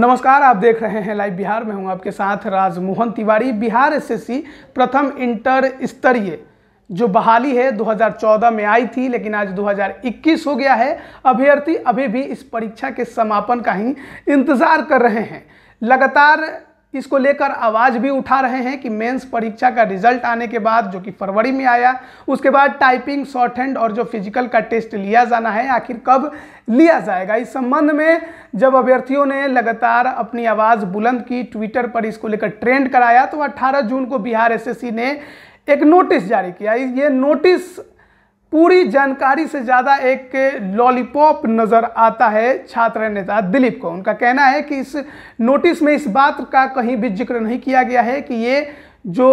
नमस्कार आप देख रहे हैं लाइव बिहार में हूं आपके साथ राजमोहन तिवारी बिहार एसएससी प्रथम इंटर स्तरीय जो बहाली है 2014 में आई थी लेकिन आज 2021 हो गया है अभ्यर्थी अभी भी इस परीक्षा के समापन का ही इंतज़ार कर रहे हैं लगातार इसको लेकर आवाज़ भी उठा रहे हैं कि मेंस परीक्षा का रिजल्ट आने के बाद जो कि फरवरी में आया उसके बाद टाइपिंग शॉर्ट हैंड और जो फिजिकल का टेस्ट लिया जाना है आखिर कब लिया जाएगा इस संबंध में जब अभ्यर्थियों ने लगातार अपनी आवाज़ बुलंद की ट्विटर पर इसको लेकर ट्रेंड कराया तो अट्ठारह जून को बिहार एस ने एक नोटिस जारी किया ये नोटिस पूरी जानकारी से ज़्यादा एक लॉलीपॉप नज़र आता है छात्र नेता दिलीप को उनका कहना है कि इस नोटिस में इस बात का कहीं भी जिक्र नहीं किया गया है कि ये जो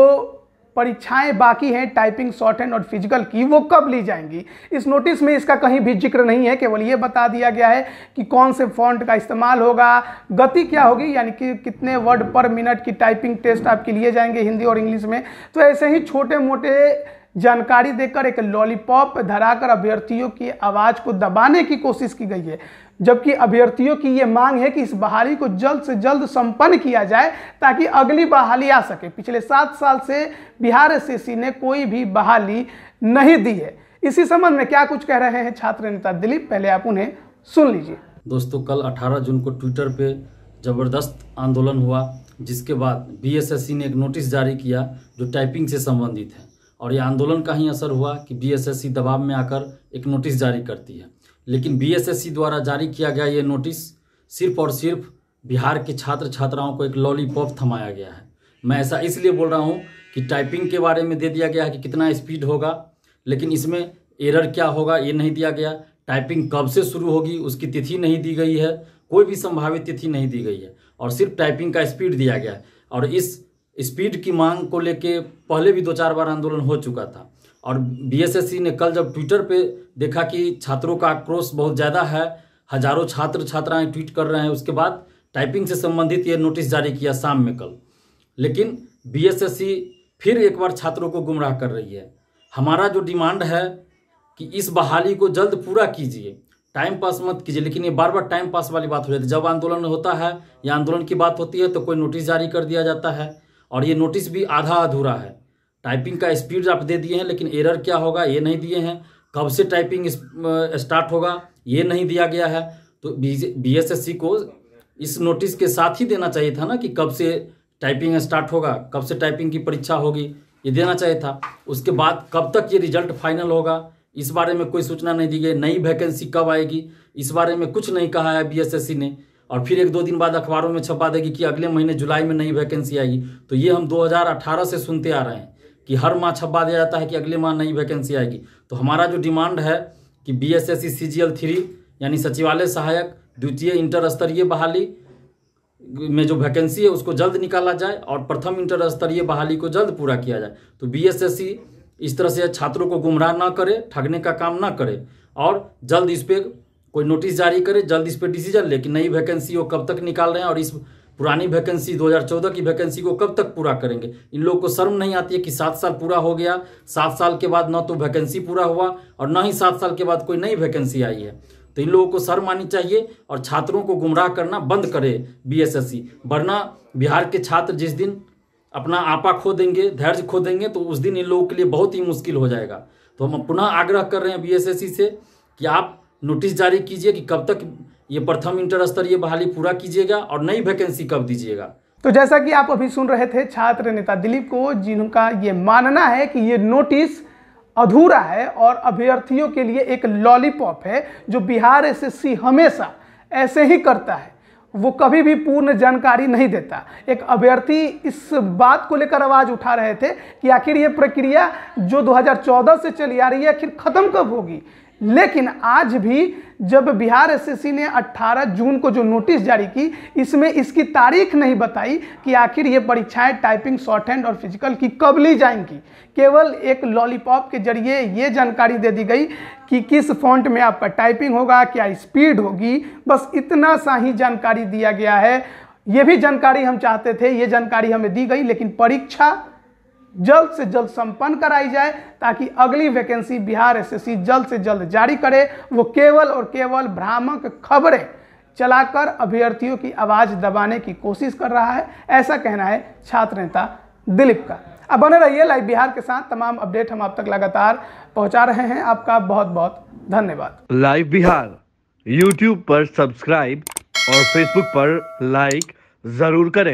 परीक्षाएं बाकी हैं टाइपिंग शॉर्ट हैंड और फिजिकल की वो कब ली जाएंगी इस नोटिस में इसका कहीं भी जिक्र नहीं है केवल ये बता दिया गया है कि कौन से फॉन्ट का इस्तेमाल होगा गति क्या होगी यानी कि कितने वर्ड पर मिनट की टाइपिंग टेस्ट आपके लिए जाएंगे हिंदी और इंग्लिश में तो ऐसे ही छोटे मोटे जानकारी देकर एक लॉलीपॉप धराकर अभ्यर्थियों की आवाज़ को दबाने की कोशिश की गई है जबकि अभ्यर्थियों की ये मांग है कि इस बहाली को जल्द से जल्द संपन्न किया जाए ताकि अगली बहाली आ सके पिछले सात साल से बिहार एस ने कोई भी बहाली नहीं दी है इसी संबंध में क्या कुछ कह रहे हैं छात्र नेता दिलीप पहले आप उन्हें सुन लीजिए दोस्तों कल 18 जून को ट्विटर पे ज़बरदस्त आंदोलन हुआ जिसके बाद बीएसएससी ने एक नोटिस जारी किया जो टाइपिंग से संबंधित है और यह आंदोलन का ही असर हुआ कि बीएसएससी e दबाव में आकर एक नोटिस जारी करती है लेकिन बीएसएससी e द्वारा जारी किया गया ये नोटिस सिर्फ और सिर्फ बिहार के छात्र छात्राओं को एक लॉलीपॉप थमाया गया है मैं ऐसा इसलिए बोल रहा हूँ कि टाइपिंग के बारे में दे दिया गया है कि कितना स्पीड होगा लेकिन इसमें एरर क्या होगा ये नहीं दिया गया टाइपिंग कब से शुरू होगी उसकी तिथि नहीं दी गई है कोई भी संभावित तिथि नहीं दी गई है और सिर्फ टाइपिंग का स्पीड दिया गया है और इस स्पीड की मांग को लेके पहले भी दो चार बार आंदोलन हो चुका था और बीएसएससी ने कल जब ट्विटर पे देखा कि छात्रों का आक्रोश बहुत ज़्यादा है हजारों छात्र छात्राएं ट्वीट कर रहे हैं उसके बाद टाइपिंग से संबंधित ये नोटिस जारी किया शाम में कल लेकिन बीएसएससी फिर एक बार छात्रों को गुमराह कर रही है हमारा जो डिमांड है कि इस बहाली को जल्द पूरा कीजिए टाइम पास मत कीजिए लेकिन ये बार बार टाइम पास वाली बात हो जाती है जब आंदोलन होता है या आंदोलन की बात होती है तो कोई नोटिस जारी कर दिया जाता है और ये नोटिस भी आधा अधूरा है टाइपिंग का स्पीड आप दे दिए हैं लेकिन एरर क्या होगा ये नहीं दिए हैं कब से टाइपिंग स्टार्ट होगा ये नहीं दिया गया है तो बी एस को इस नोटिस के साथ ही देना चाहिए था ना कि कब से टाइपिंग स्टार्ट होगा कब से टाइपिंग की परीक्षा होगी ये देना चाहिए था उसके बाद कब तक ये रिजल्ट फाइनल होगा इस बारे में कोई सूचना नहीं दी गई नई वैकेंसी कब आएगी इस बारे में कुछ नहीं कहा है बी ने और फिर एक दो दिन बाद अखबारों में छपा देगी कि अगले महीने जुलाई में नई वैकेंसी आएगी तो ये हम 2018 से सुनते आ रहे हैं कि हर माह छपा दिया जाता है कि अगले माह नई वैकेंसी आएगी तो हमारा जो डिमांड है कि B S S C C G L three यानी सचिवालय सहायक द्वितीय इंटर स्तरीय बहाली में जो वैकेंसी है उसको जल्द निकाला जाए और प्रथम इंटर स्तरीय बहाली को जल्द पूरा किया जाए तो बी एस एस सी इस तरह से छात्रों को गुमराह ना करे ठगने का काम ना करे और जल्द इस पर कोई नोटिस जारी करे जल्द इस पर डिसीजन ले कि नई वैकेंसी वो कब तक निकाल रहे हैं और इस पुरानी वैकेंसी 2014 की वैकेंसी को कब तक पूरा करेंगे इन लोगों को शर्म नहीं आती है कि सात साल पूरा हो गया सात साल के बाद ना तो वैकेंसी पूरा हुआ और ना ही सात साल के बाद कोई नई वैकेंसी आई है तो इन लोगों को शर्म आनी चाहिए और छात्रों को गुमराह करना बंद करे बीएसएससी वरना बिहार के छात्र जिस दिन अपना आपा खो देंगे धैर्य खो देंगे तो उस दिन इन लोगों के लिए बहुत ही मुश्किल हो जाएगा तो हम पुनः आग्रह कर रहे हैं बी से कि आप नोटिस जारी कीजिए कि कब तक ये प्रथम इंटर स्तरीय बहाली पूरा कीजिएगा और नई वैकेंसी कब दीजिएगा तो जैसा कि आप अभी सुन रहे थे छात्र नेता दिलीप को जिनका ये मानना है कि ये नोटिस अधूरा है और अभ्यर्थियों के लिए एक लॉलीपॉप है जो बिहार एसएससी हमेशा ऐसे ही करता है वो कभी भी पूर्ण जानकारी नहीं देता एक अभ्यर्थी इस बात को लेकर आवाज़ उठा रहे थे कि आखिर ये प्रक्रिया जो 2014 से चली आ रही है आखिर ख़त्म कब होगी लेकिन आज भी जब बिहार एसएससी ने 18 जून को जो नोटिस जारी की इसमें इसकी तारीख नहीं बताई कि आखिर ये परीक्षाएं टाइपिंग शॉर्ट हैंड और फिजिकल की कब ली जाएंगी केवल एक लॉलीपॉप के जरिए ये जानकारी दे दी गई कि किस फॉन्ट में आपका टाइपिंग होगा क्या स्पीड होगी बस इतना सा ही जानकारी दिया गया है ये भी जानकारी हम चाहते थे ये जानकारी हमें दी गई लेकिन परीक्षा जल्द से जल्द संपन्न कराई जाए ताकि अगली वैकेंसी बिहार एस जल्द से जल्द जारी करे वो केवल और केवल भ्रामक खबरें चलाकर अभ्यर्थियों की आवाज़ दबाने की कोशिश कर रहा है ऐसा कहना है छात्र नेता दिलीप का अब बने रहिए लाइव बिहार के साथ तमाम अपडेट हम आप तक लगातार पहुंचा रहे हैं आपका बहुत बहुत धन्यवाद लाइव बिहार यूट्यूब पर सब्सक्राइब और फेसबुक पर लाइक जरूर करें